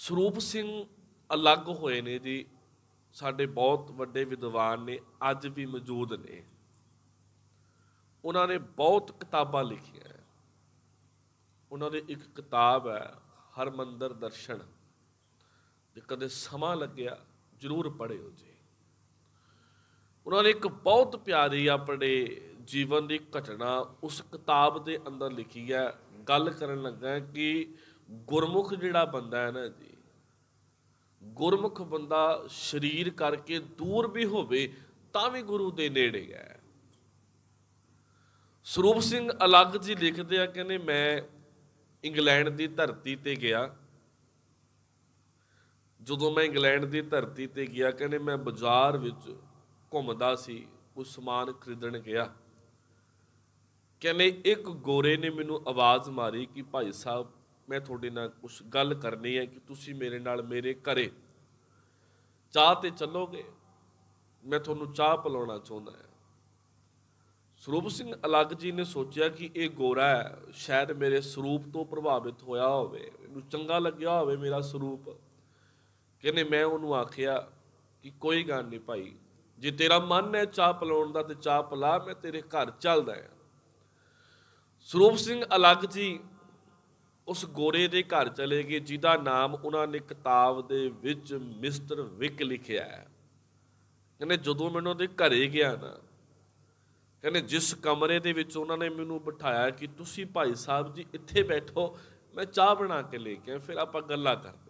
ਸਰੂਪ ਸਿੰਘ ਅਲੱਗ ਹੋਏ ਨੇ ਜੀ ਸਾਡੇ ਬਹੁਤ ਵੱਡੇ ਵਿਦਵਾਨ ਨੇ ਅੱਜ ਵੀ ਮੌਜੂਦ ਨੇ ਉਹਨਾਂ ਨੇ ਬਹੁਤ ਕਿਤਾਬਾਂ ਲਿਖੀਆਂ ਉਹਨਾਂ ਦੀ ਇੱਕ ਕਿਤਾਬ ਹੈ ਹਰ ਮੰਦਰ ਦਰਸ਼ਨ ਜੇ ਕਦੇ ਸਮਾਂ ਲੱਗਿਆ ਜ਼ਰੂਰ ਪੜਿਓ ਜੀ ਉਹਨਾਂ ਨੇ ਇੱਕ ਬਹੁਤ ਪਿਆਰੀ ਆਪਣੇ ਜੀਵਨ ਦੀ ਘਟਨਾ ਉਸ ਕਿਤਾਬ ਦੇ ਅੰਦਰ ਲਿਖੀ ਹੈ ਗੱਲ ਕਰਨ ਲੱਗਾ ਕਿ ਗੁਰਮੁਖ ਜਿਹੜਾ ਬੰਦਾ ਹੈ ਨਾ ਜੀ ਗੁਰਮੁਖ ਬੰਦਾ ਸਰੀਰ ਕਰਕੇ ਦੂਰ ਵੀ ਹੋਵੇ ਤਾਂ ਵੀ ਗੁਰੂ ਦੇ ਨੇੜੇ ਹੈ ਸਰੂਪ ਸਿੰਘ ਅਲੱਗ ਜੀ ਲਿਖਦੇ ਆ ਕਹਿੰਦੇ ਮੈਂ ਇੰਗਲੈਂਡ ਦੀ ਧਰਤੀ ਤੇ ਗਿਆ ਜਦੋਂ ਮੈਂ ਇੰਗਲੈਂਡ ਦੀ ਧਰਤੀ ਤੇ ਗਿਆ ਕਹਿੰਦੇ ਮੈਂ ਬਾਜ਼ਾਰ ਵਿੱਚ ਘੁੰਮਦਾ ਸੀ ਉਸ ਸਮਾਨ ਖਰੀਦਣ ਗਿਆ ਕਹਿੰਦੇ ਇੱਕ ਗੋਰੇ ਨੇ ਮੈਨੂੰ ਆਵਾਜ਼ ਮਾਰੀ ਕਿ ਭਾਈ ਸਾਹਿਬ ਮੈਂ ਤੁਹਾਡੇ ਨਾਲ ਕੁਝ ਗੱਲ ਕਰਨੀ ਹੈ ਕਿ ਤੁਸੀਂ ਮੇਰੇ ਨਾਲ ਮੇਰੇ ਘਰੇ ਚਾਹ ਤੇ ਚੱਲੋਗੇ ਮੈਂ ਤੁਹਾਨੂੰ ਚਾਹ ਪਿਲਾਉਣਾ ਚਾਹੁੰਦਾ ਹਾਂ ਸਰੂਪ ਸਿੰਘ ਅਲੱਗ ਜੀ ਨੇ ਸੋਚਿਆ ਕਿ ਇਹ ਗੋਰਾ ਹੈ ਸ਼ਾਇਦ ਮੇਰੇ ਸਰੂਪ ਤੋਂ ਪ੍ਰਭਾਵਿਤ ਹੋਇਆ ਹੋਵੇ ਇਹਨੂੰ ਚੰਗਾ ਲੱਗਿਆ ਹੋਵੇ ਮੇਰਾ ਸਰੂਪ ਕਹਿੰਦੇ ਮੈਂ ਉਹਨੂੰ ਆਖਿਆ ਕਿ ਕੋਈ ਗੱਲ ਨਹੀਂ ਭਾਈ ਜੇ ਤੇਰਾ ਮਨ ਹੈ ਚਾਹ ਪਲਾਉਣ ਦਾ ਤੇ ਚਾਹ ਪਲਾ ਮੈਂ ਤੇਰੇ ਘਰ ਚੱਲਦਾ ਹਾਂ ਸਰੂਪ ਸਿੰਘ ਅਲੱਗ ਜੀ ਉਸ ਗੋਰੇ ਦੇ ਘਰ ਚਲੇ ਗਏ ਜਿਹਦਾ ਨਾਮ ਉਹਨਾਂ ਨੇ ਕਿਤਾਬ ਦੇ ਵਿੱਚ ਮਿਸਟਰ ਵਿਕ ਲਿਖਿਆ ਹੈ ਕਹਿੰਦੇ ਜਦੋਂ ਮੈਨੂੰ ਉਹਦੇ ਘਰੇ ਗਿਆ ਨਾ ਕਹਿੰਦੇ ਜਿਸ ਕਮਰੇ ਦੇ ਵਿੱਚ ਉਹਨਾਂ ਨੇ ਮੈਨੂੰ ਬਿਠਾਇਆ ਕਿ ਤੁਸੀਂ ਭਾਈ ਸਾਹਿਬ ਜੀ ਇੱਥੇ ਬੈਠੋ ਮੈਂ ਚਾਹ ਬਣਾ ਕੇ ਲੈ ਕੇ ਫਿਰ ਆਪਾਂ ਗੱਲਾਂ ਕਰਦੇ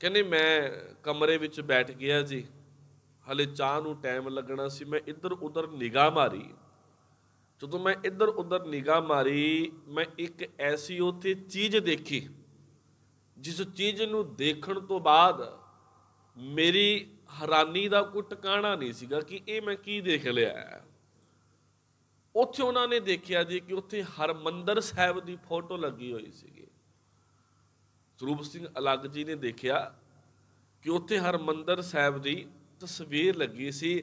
ਕਹਿੰਦੇ ਮੈਂ ਕਮਰੇ ਵਿੱਚ ਬੈਠ ਗਿਆ ਜੀ ਹਲੇ ਚਾਹ ਨੂੰ ਟਾਈਮ ਲੱਗਣਾ ਸੀ ਮੈਂ ਇੱਧਰ ਉੱਧਰ ਨਿਗਾਹ ਮਾਰੀ ਜਦੋਂ ਮੈਂ ਇੱਧਰ ਉੱਧਰ ਨਿਗਾਹ ਮਾਰੀ ਮੈਂ ਇੱਕ ਐਸੀ ਉਥੇ ਚੀਜ਼ ਦੇਖੀ ਜਿਸ ਚੀਜ਼ ਨੂੰ ਦੇਖਣ ਤੋਂ ਬਾਅਦ ਮੇਰੀ ਹੈਰਾਨੀ ਦਾ ਕੋਈ ਟਿਕਾਣਾ ਨਹੀਂ ਸੀਗਾ ਕਿ ਇਹ ਮੈਂ ਕੀ ਦੇਖ ਲਿਆ ਉੱਥੇ ਉਹਨਾਂ ਨੇ ਦੇਖਿਆ ਜੀ ਕਿ ਉੱਥੇ ਹਰਮੰਦਰ ਸਾਹਿਬ ਦੀ ਫੋਟੋ ਲੱਗੀ ਹੋਈ ਸੀਗੀ ਸਰੂਪ ਸਿੰਘ ਅਲੱਗ ਜੀ ਨੇ ਦੇਖਿਆ ਕਿ ਉੱਥੇ ਹਰਮੰਦਰ ਸਾਹਿਬ ਦੀ ਤਸਵੀਰ ਲੱਗੀ ਸੀ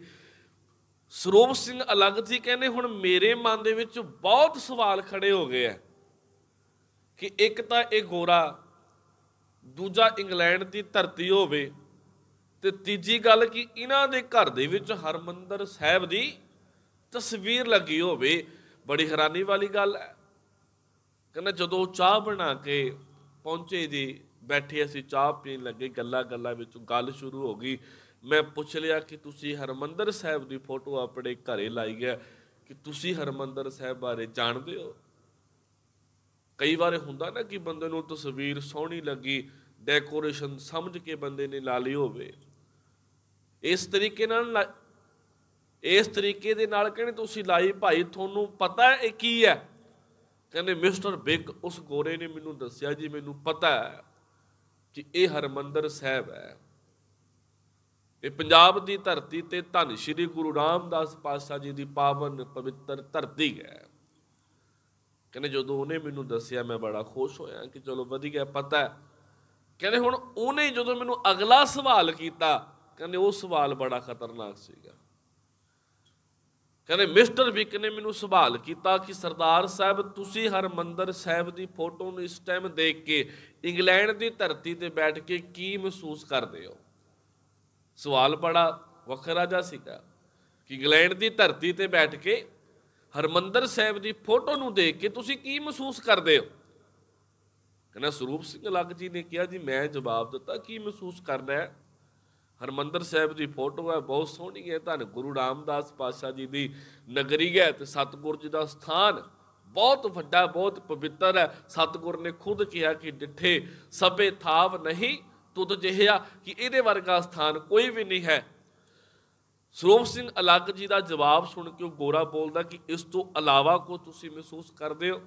ਸਰੋਪ ਸਿੰਘ ਅਲੱਗ ਸੀ ਕਹਿੰਦੇ ਹੁਣ ਮੇਰੇ ਮਨ ਦੇ ਵਿੱਚ ਬਹੁਤ ਸਵਾਲ ਖੜੇ ਹੋ ਗਏ ਆ ਕਿ ਇੱਕ ਤਾਂ ਇਹ ਗੋਰਾ ਦੂਜਾ ਇੰਗਲੈਂਡ ਦੀ ਧਰਤੀ ਹੋਵੇ ਤੇ ਤੀਜੀ ਗੱਲ ਕਿ ਇਹਨਾਂ ਦੇ ਘਰ ਦੇ ਵਿੱਚ ਹਰਮੰਦਰ ਸਾਹਿਬ ਦੀ ਤਸਵੀਰ ਲੱਗੀ ਹੋਵੇ ਬੜੀ ਹੈਰਾਨੀ ਵਾਲੀ ਗੱਲ ਹੈ ਕਹਿੰਦਾ ਜਦੋਂ ਚਾਹ ਬਣਾ ਕੇ ਪਹੁੰਚੇ ਜੀ ਬੈਠੇ ਅਸੀਂ ਚਾਹ ਪੀਣ ਲੱਗੇ ਗੱਲਾਂ ਗੱਲਾਂ ਵਿੱਚ ਗੱਲ ਸ਼ੁਰੂ ਹੋ ਗਈ ਮੈਂ ਪੁੱਛ ਲਿਆ ਕਿ ਤੁਸੀਂ ਹਰਮੰਦਰ ਸਾਹਿਬ ਦੀ ਫੋਟੋ ਆਪਣੇ ਘਰੇ ਲਾਈ ਹੈ ਕਿ ਤੁਸੀਂ ਹਰਮੰਦਰ ਸਾਹਿਬ ਬਾਰੇ ਜਾਣਦੇ ਹੋ ਕਈ ਵਾਰ ਹੁੰਦਾ ਨਾ ਕਿ ਬੰਦੇ ਨੂੰ ਤਸਵੀਰ ਸੋਹਣੀ ਲੱਗੀ ਡੈਕੋਰੇਸ਼ਨ ਸਮਝ ਕੇ ਬੰਦੇ ਨੇ ਲਾ ਲਈ ਹੋਵੇ ਇਸ ਤਰੀਕੇ ਨਾਲ ਇਸ ਤਰੀਕੇ ਦੇ ਨਾਲ ਕਹਿੰਦੇ ਤੁਸੀਂ ਲਾਈ ਭਾਈ ਤੁਹਾਨੂੰ ਪਤਾ ਹੈ ਇਹ ਕੀ ਹੈ ਕਹਿੰਦੇ ਮਿਸਟਰ ਬਿਗ ਉਸ ਗੋਰੇ ਨੇ ਮੈਨੂੰ ਦੱਸਿਆ ਜੀ ਮੈਨੂੰ ਪਤਾ ਹੈ ਕਿ ਇਹ ਹਰਮੰਦਰ ਸਾਹਿਬ ਹੈ ਇਹ ਪੰਜਾਬ ਦੀ ਧਰਤੀ ਤੇ ਧੰਨ ਸ਼੍ਰੀ ਗੁਰੂ ਰਾਮਦਾਸ ਪਾਤਸ਼ਾਹ ਜੀ ਦੀ ਪਾਵਨ ਪਵਿੱਤਰ ਧਰਤੀ ਹੈ ਕਹਿੰਦੇ ਜਦੋਂ ਉਹਨੇ ਮੈਨੂੰ ਦੱਸਿਆ ਮੈਂ ਬੜਾ ਖੁਸ਼ ਹੋਇਆ ਕਿ ਚਲੋ ਵਧੀਆ ਪਤਾ ਹੈ ਕਹਿੰਦੇ ਹੁਣ ਉਹਨੇ ਜਦੋਂ ਮੈਨੂੰ ਅਗਲਾ ਸਵਾਲ ਕੀਤਾ ਕਹਿੰਦੇ ਉਹ ਸਵਾਲ ਬੜਾ ਖਤਰਨਾਕ ਸੀਗਾ ਕਹਿੰਦੇ ਮਿਸਟਰ ਵਿਕ ਨੇ ਮੈਨੂੰ ਸਵਾਲ ਕੀਤਾ ਕਿ ਸਰਦਾਰ ਸਾਹਿਬ ਤੁਸੀਂ ਹਰਮੰਦਰ ਸਾਹਿਬ ਦੀ ਫੋਟੋ ਨੂੰ ਇਸ ਟਾਈਮ ਦੇਖ ਕੇ ਇੰਗਲੈਂਡ ਦੀ ਧਰਤੀ ਤੇ ਬੈਠ ਕੇ ਕੀ ਮਹਿਸੂਸ ਕਰਦੇ ਹੋ ਸਵਾਲ ਬੜਾ ਵੱਖਰਾ ਜਾ ਸੀਗਾ ਕਿ ਇੰਗਲੈਂਡ ਦੀ ਧਰਤੀ ਤੇ ਬੈਠ ਕੇ ਹਰਮੰਦਰ ਸਾਹਿਬ ਦੀ ਫੋਟੋ ਨੂੰ ਦੇਖ ਕੇ ਤੁਸੀਂ ਕੀ ਮਹਿਸੂਸ ਕਰਦੇ ਹੋ ਕਹਿੰਦਾ ਸਰੂਪ ਸਿੰਘ ਲੱਗ ਜੀ ਨੇ ਕਿਹਾ ਜੀ ਮੈਂ ਜਵਾਬ ਦਿੱਤਾ ਕੀ ਮਹਿਸੂਸ ਕਰਨਾ ਹੈ ਹਰਮੰਦਰ ਸਾਹਿਬ ਦੀ ਫੋਟੋ ਹੈ ਬਹੁਤ ਸੋਹਣੀ ਹੈ ਧੰਨ ਗੁਰੂ ਰਾਮਦਾਸ ਪਾਤਸ਼ਾਹ ਜੀ ਦੀ ਨਗਰੀ ਹੈ ਤੇ ਸਤਗੁਰ ਜੀ ਦਾ ਸਥਾਨ ਬਹੁਤ ਵੱਡਾ ਬਹੁਤ ਪਵਿੱਤਰ ਹੈ ਸਤਗੁਰ ਨੇ ਖੁਦ ਕਿਹਾ ਕਿ ਡਿੱਠੇ ਸਭੇ ਥਾਵ ਨਹੀਂ ਤੁਦ ਜਿਹਾ ਕਿ ਇਹਦੇ ਵਰਗਾ ਸਥਾਨ ਕੋਈ ਵੀ ਨਹੀਂ ਹੈ ਸਰੋਪ ਸਿੰਘ ਅਲੱਗ ਜੀ ਦਾ ਜਵਾਬ ਸੁਣ ਕੇ ਉਹ ਗੋਰਾ ਬੋਲਦਾ ਕਿ ਇਸ ਤੋਂ ਇਲਾਵਾ ਕੋ ਤੁਸੀਂ ਮਹਿਸੂਸ ਕਰਦੇ ਹੋ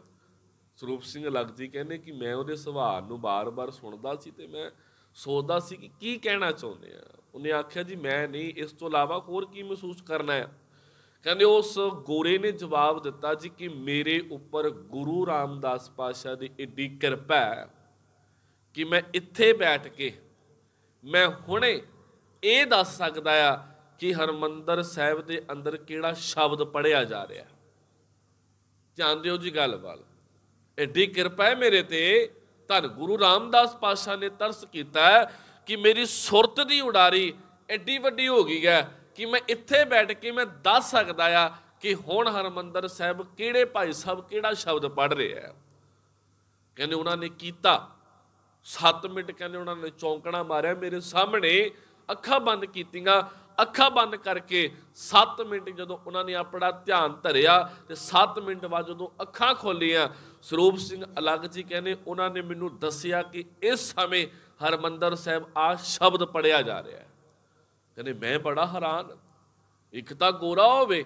ਸਰੂਪ ਸਿੰਘ ਅਲੱਗ ਜੀ ਕਹਿੰਦੇ ਕਿ ਮੈਂ ਉਹਦੇ ਸਵਾਲ ਨੂੰ ਬਾਰ-ਬਾਰ ਸੁਣਦਾ ਸੀ ਤੇ ਮੈਂ ਸੋਚਦਾ ਸੀ ਕਿ ਕੀ ਕਹਿਣਾ ਚਾਹੁੰਦੇ ਆ ਉਹਨੇ ਆਖਿਆ ਜੀ ਮੈਂ ਨਹੀਂ ਇਸ ਤੋਂ ਇਲਾਵਾ ਹੋਰ ਕੀ ਮਹਿਸੂਸ ਕਰਨਾ ਹੈ ਕਹਿੰਦੇ ਉਸ ਗੋਰੇ ਨੇ ਜਵਾਬ ਦਿੱਤਾ ਜੀ ਕਿ ਮੇਰੇ ਉੱਪਰ ਗੁਰੂ ਰਾਮਦਾਸ ਪਾਸ਼ਾ ਦੀ ਏਡੀ ਕਿਰਪਾ ਹੈ ਕਿ ਮੈਂ ਇੱਥੇ ਬੈਠ ਕੇ ਮੈਂ ਹੁਣੇ ਇਹ ਦੱਸ ਸਕਦਾ ਆ ਕਿ ਹਰਮੰਦਰ ਸਾਹਿਬ ਦੇ ਅੰਦਰ ਕਿਹੜਾ ਸ਼ਬਦ ਪੜਿਆ ਜਾ ਰਿਹਾ ਜਾਣਦੇ ਹੋ ਜੀ ਗੱਲ ਵੱਲ ਐਡੀ ਕਿਰਪਾ ਹੈ ਮੇਰੇ ਤੇ ਧੰ ਗੁਰੂ ਰਾਮਦਾਸ ਪਾਸ਼ਾ ਨੇ ਤਰਸ ਕੀਤਾ ਕਿ ਮੇਰੀ ਸੁਰਤ ਦੀ ਉਡਾਰੀ ਐਡੀ ਵੱਡੀ ਹੋ ਗਈ ਹੈ ਕਿ ਮੈਂ ਇੱਥੇ ਬੈਠ ਕੇ ਮੈਂ ਦੱਸ ਸਕਦਾ ਆ ਕਿ ਹੁਣ ਹਰਮੰਦਰ ਸਾਹਿਬ ਕਿਹੜੇ ਭਾਈ ਸਾਹਿਬ ਕਿਹੜਾ ਸ਼ਬਦ ਪੜ ਰਿਹਾ ਹੈ ਕਹਿੰਦੇ ਉਹਨਾਂ ਨੇ ਕੀਤਾ 7 ਮਿੰਟ ਕਹਿੰਦੇ ਉਹਨਾਂ ਨੇ ਚੌਂਕਣਾ ਮਾਰਿਆ ਮੇਰੇ ਸਾਹਮਣੇ ਅੱਖਾਂ ਬੰਦ ਕੀਤੀਆਂ ਅੱਖਾਂ ਬੰਦ ਕਰਕੇ 7 ਮਿੰਟ ਜਦੋਂ ਉਹਨਾਂ ਨੇ ਆਪਣਾ ਧਿਆਨ ਧਰਿਆ ਤੇ 7 ਮਿੰਟ ਬਾਅਦ ਜਦੋਂ ਅੱਖਾਂ ਖੋਲੀਆਂ ਸਰੂਪ ਸਿੰਘ ਅਲੱਗ ਜੀ ਕਹਿੰਦੇ ਉਹਨਾਂ ਨੇ ਮੈਨੂੰ ਦੱਸਿਆ ਕਿ ਇਸ ਸਮੇਂ ਹਰਮੰਦਰ ਸਾਹਿਬ ਆ ਸ਼ਬਦ ਪੜਿਆ ਜਾ ਰਿਹਾ ਹੈ ਕਹਿੰਦੇ ਮੈਂ ਬੜਾ ਹੈਰਾਨ ਇੱਕ ਤਾਂ ਗੋਰਾ ਹੋਵੇ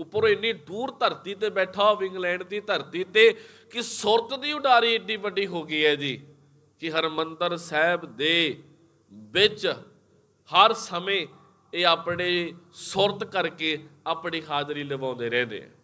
ਉੱਪਰ ਇੰਨੀ ਦੂਰ ਧਰਤੀ ਤੇ ਬੈਠਾ ਹੋਵੇ ਇੰਗਲੈਂਡ ਦੀ ਧਰਤੀ ਤੇ ਕਿ ਸੁਰਤ ਦੀ ਉਡਾਰੀ ਇੰਨੀ ਵੱਡੀ ਹੋ ਗਈ ਹੈ ਜੀ ਕਿ ਹਰਮੰਦਰ ਸਾਹਿਬ ਦੇ ਵਿੱਚ ਹਰ ਸਮੇਂ ਇਹ ਆਪਣੇ ਸੁਰਤ ਕਰਕੇ ਆਪਣੀ ਹਾਜ਼ਰੀ ਲਵਾਉਂਦੇ ਰਹਿੰਦੇ ਆ